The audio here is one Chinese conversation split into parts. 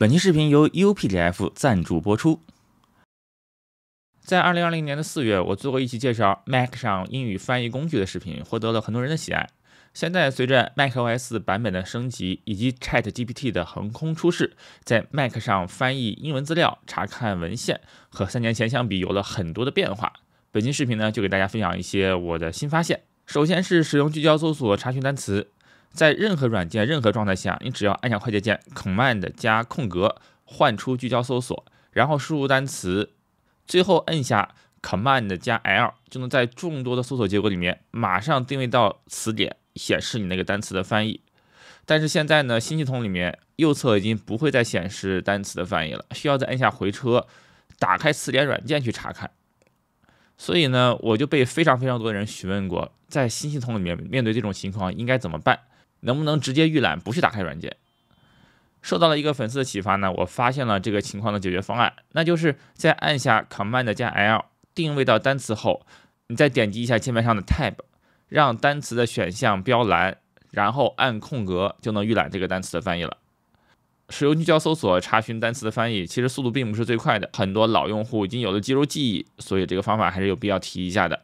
本期视频由 UPDF 赞助播出。在二零二零年的四月，我做过一期介绍 Mac 上英语翻译工具的视频，获得了很多人的喜爱。现在，随着 macOS 版本的升级以及 Chat GPT 的横空出世，在 Mac 上翻译英文资料、查看文献和三年前相比有了很多的变化。本期视频呢，就给大家分享一些我的新发现。首先是使用聚焦搜索查询单词。在任何软件、任何状态下，你只要按下快捷键 Command 加空格换出聚焦搜索，然后输入单词，最后摁下 Command 加 L，就能在众多的搜索结果里面马上定位到词典，显示你那个单词的翻译。但是现在呢，新系统里面右侧已经不会再显示单词的翻译了，需要再按下回车，打开词典软件去查看。所以呢，我就被非常非常多的人询问过，在新系统里面面对这种情况应该怎么办？能不能直接预览，不去打开软件？受到了一个粉丝的启发呢，我发现了这个情况的解决方案，那就是在按下 Command 加 L 定位到单词后，你再点击一下键盘上的 Tab，让单词的选项标蓝，然后按空格就能预览这个单词的翻译了。使用聚焦搜索查询单词的翻译，其实速度并不是最快的，很多老用户已经有了肌肉记忆，所以这个方法还是有必要提一下的。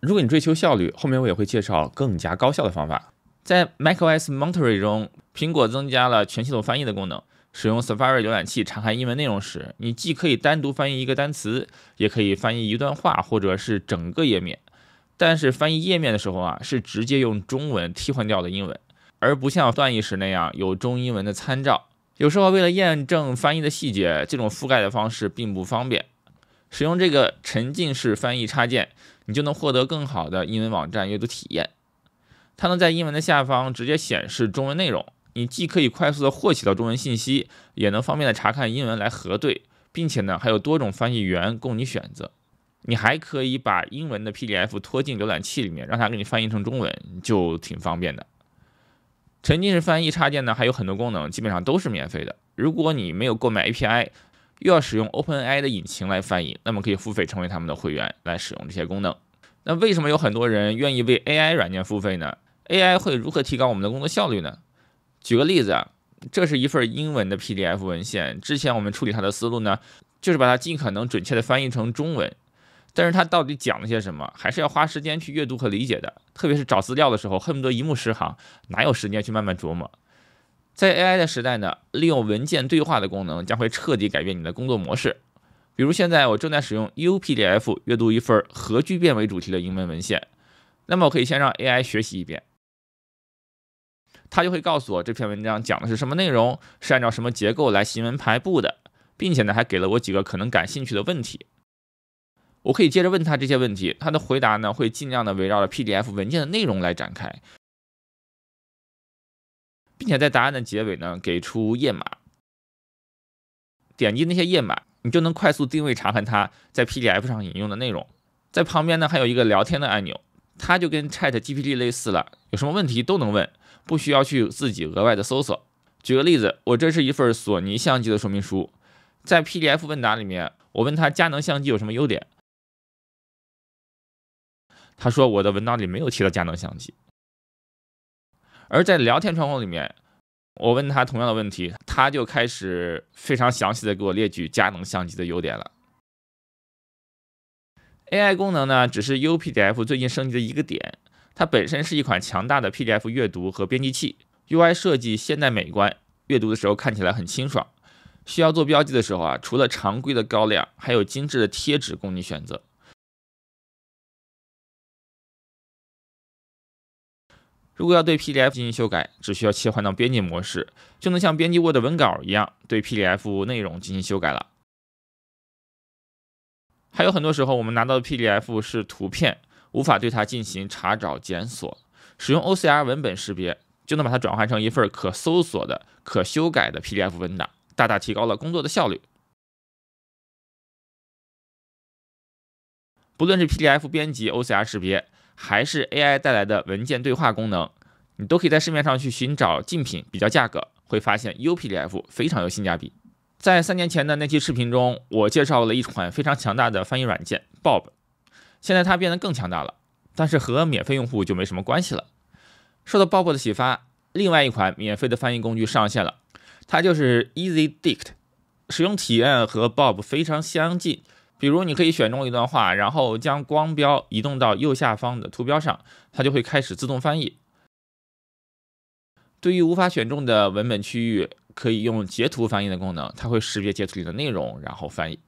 如果你追求效率，后面我也会介绍更加高效的方法。在 macOS Monterey 中，苹果增加了全系统翻译的功能。使用 Safari 浏览器查看英文内容时，你既可以单独翻译一个单词，也可以翻译一段话，或者是整个页面。但是翻译页面的时候啊，是直接用中文替换掉的英文，而不像段译时那样有中英文的参照。有时候为了验证翻译的细节，这种覆盖的方式并不方便。使用这个沉浸式翻译插件，你就能获得更好的英文网站阅读体验。它能在英文的下方直接显示中文内容，你既可以快速的获取到中文信息，也能方便的查看英文来核对，并且呢还有多种翻译源供你选择。你还可以把英文的 PDF 拖进浏览器里面，让它给你翻译成中文，就挺方便的。沉浸式翻译插件呢还有很多功能，基本上都是免费的。如果你没有购买 API，又要使用 OpenAI 的引擎来翻译，那么可以付费成为他们的会员来使用这些功能。那为什么有很多人愿意为 AI 软件付费呢？AI 会如何提高我们的工作效率呢？举个例子啊，这是一份英文的 PDF 文献。之前我们处理它的思路呢，就是把它尽可能准确的翻译成中文。但是它到底讲了些什么，还是要花时间去阅读和理解的。特别是找资料的时候，恨不得一目十行，哪有时间去慢慢琢磨？在 AI 的时代呢，利用文件对话的功能将会彻底改变你的工作模式。比如现在我正在使用 UPDF 阅读一份核聚变为主题的英文文献，那么我可以先让 AI 学习一遍。他就会告诉我这篇文章讲的是什么内容，是按照什么结构来行文排布的，并且呢，还给了我几个可能感兴趣的问题。我可以接着问他这些问题，他的回答呢会尽量的围绕着 PDF 文件的内容来展开，并且在答案的结尾呢给出页码。点击那些页码，你就能快速定位查看他在 PDF 上引用的内容。在旁边呢还有一个聊天的按钮。它就跟 Chat GPT 类似了，有什么问题都能问，不需要去自己额外的搜索。举个例子，我这是一份索尼相机的说明书，在 PDF 问答里面，我问他佳能相机有什么优点，他说我的文档里没有提到佳能相机。而在聊天窗口里面，我问他同样的问题，他就开始非常详细的给我列举佳能相机的优点了。AI 功能呢，只是 U PDF 最近升级的一个点。它本身是一款强大的 PDF 阅读和编辑器，UI 设计现代美观，阅读的时候看起来很清爽。需要做标记的时候啊，除了常规的高亮，还有精致的贴纸供你选择。如果要对 PDF 进行修改，只需要切换到编辑模式，就能像编辑 Word 文稿一样对 PDF 内容进行修改了。还有很多时候，我们拿到的 PDF 是图片，无法对它进行查找检索。使用 OCR 文本识别，就能把它转换成一份可搜索的、可修改的 PDF 文档，大大提高了工作的效率。不论是 PDF 编辑、OCR 识别，还是 AI 带来的文件对话功能，你都可以在市面上去寻找竞品，比较价格，会发现 UPDF 非常有性价比。在三年前的那期视频中，我介绍了一款非常强大的翻译软件 Bob。现在它变得更强大了，但是和免费用户就没什么关系了。受到 Bob 的启发，另外一款免费的翻译工具上线了，它就是 EasyDict。使用体验和 Bob 非常相近，比如你可以选中一段话，然后将光标移动到右下方的图标上，它就会开始自动翻译。对于无法选中的文本区域，可以用截图翻译的功能，它会识别截图里的内容，然后翻译。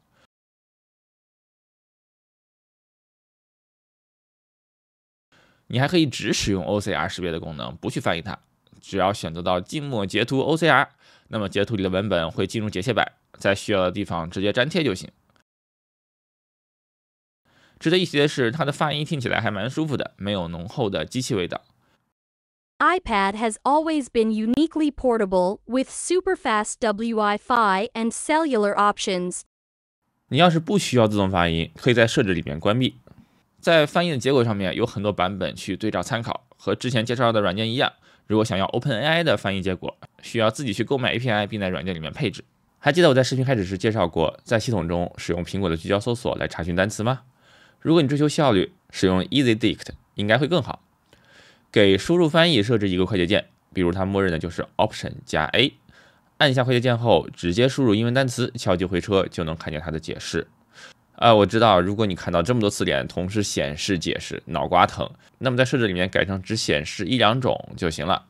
你还可以只使用 OCR 识别的功能，不去翻译它。只要选择到静默截图 OCR，那么截图里的文本会进入节切板，在需要的地方直接粘贴就行。值得一提的是，它的发音听起来还蛮舒服的，没有浓厚的机器味道。iPad has always been uniquely portable with super fast Wi-Fi and cellular options。你要是不需要自动发音，可以在设置里面关闭。在翻译的结果上面有很多版本去对照参考，和之前介绍的软件一样。如果想要 OpenAI 的翻译结果，需要自己去购买 API 并在软件里面配置。还记得我在视频开始时介绍过，在系统中使用苹果的聚焦搜索来查询单词吗？如果你追求效率，使用 EasyDict 应该会更好。给输入翻译设置一个快捷键，比如它默认的就是 Option 加 A，按下快捷键后直接输入英文单词，敲击回车就能看见它的解释。啊，我知道，如果你看到这么多词典同时显示解释，脑瓜疼，那么在设置里面改成只显示一两种就行了。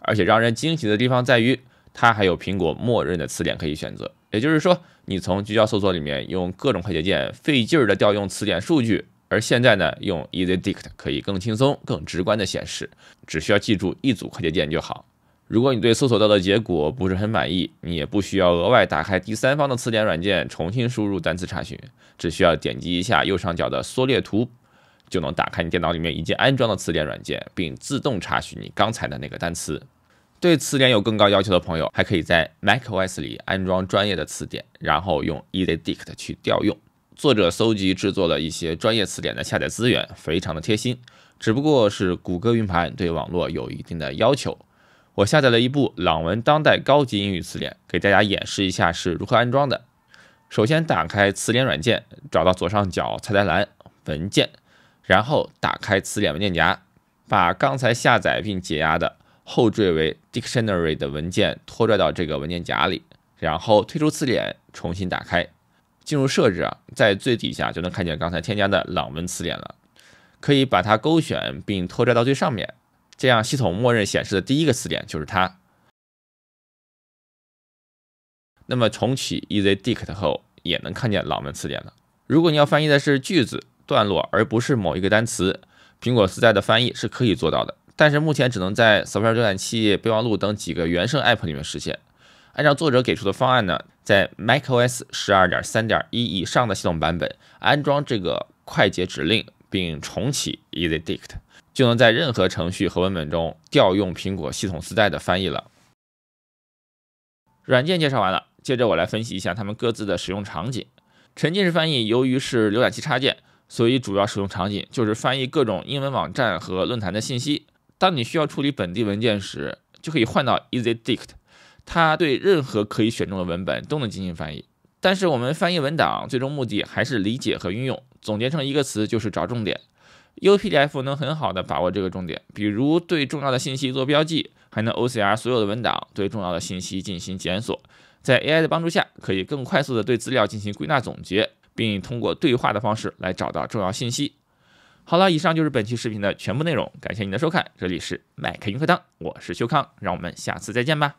而且让人惊喜的地方在于，它还有苹果默认的词典可以选择，也就是说，你从聚焦搜索里面用各种快捷键费劲儿的调用词典数据。而现在呢，用 EasyDict 可以更轻松、更直观的显示，只需要记住一组快捷键就好。如果你对搜索到的结果不是很满意，你也不需要额外打开第三方的词典软件重新输入单词查询，只需要点击一下右上角的缩略图，就能打开你电脑里面已经安装的词典软件，并自动查询你刚才的那个单词。对词典有更高要求的朋友，还可以在 Mac OS 里安装专业的词典，然后用 EasyDict 去调用。作者搜集制作了一些专业词典的下载资源，非常的贴心。只不过是谷歌云盘对网络有一定的要求。我下载了一部朗文当代高级英语词典，给大家演示一下是如何安装的。首先打开词典软件，找到左上角菜单栏文件，然后打开词典文件夹，把刚才下载并解压的后缀为 dictionary 的文件拖拽到这个文件夹里，然后退出词典，重新打开。进入设置啊，在最底下就能看见刚才添加的朗文词典了，可以把它勾选并拖拽到最上面，这样系统默认显示的第一个词典就是它。那么重启 Easy Dict 后也能看见朗文词典了。如果你要翻译的是句子、段落，而不是某一个单词，苹果自带的翻译是可以做到的，但是目前只能在 Safari 浏览器、备忘录等几个原生 App 里面实现。按照作者给出的方案呢？在 macOS 十二点三点一以上的系统版本安装这个快捷指令，并重启 EasyDict，就能在任何程序和文本中调用苹果系统自带的翻译了。软件介绍完了，接着我来分析一下它们各自的使用场景。沉浸式翻译由于是浏览器插件，所以主要使用场景就是翻译各种英文网站和论坛的信息。当你需要处理本地文件时，就可以换到 EasyDict。它对任何可以选中的文本都能进行翻译，但是我们翻译文档最终目的还是理解和运用，总结成一个词就是找重点。U P D F 能很好的把握这个重点，比如对重要的信息做标记，还能 O C R 所有的文档，对重要的信息进行检索，在 A I 的帮助下，可以更快速的对资料进行归纳总结，并通过对话的方式来找到重要信息。好了，以上就是本期视频的全部内容，感谢你的收看，这里是麦克云课堂，我是修康，让我们下次再见吧。